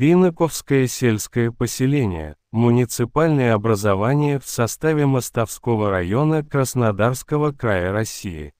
Винниковское сельское поселение, муниципальное образование в составе Мостовского района Краснодарского края России.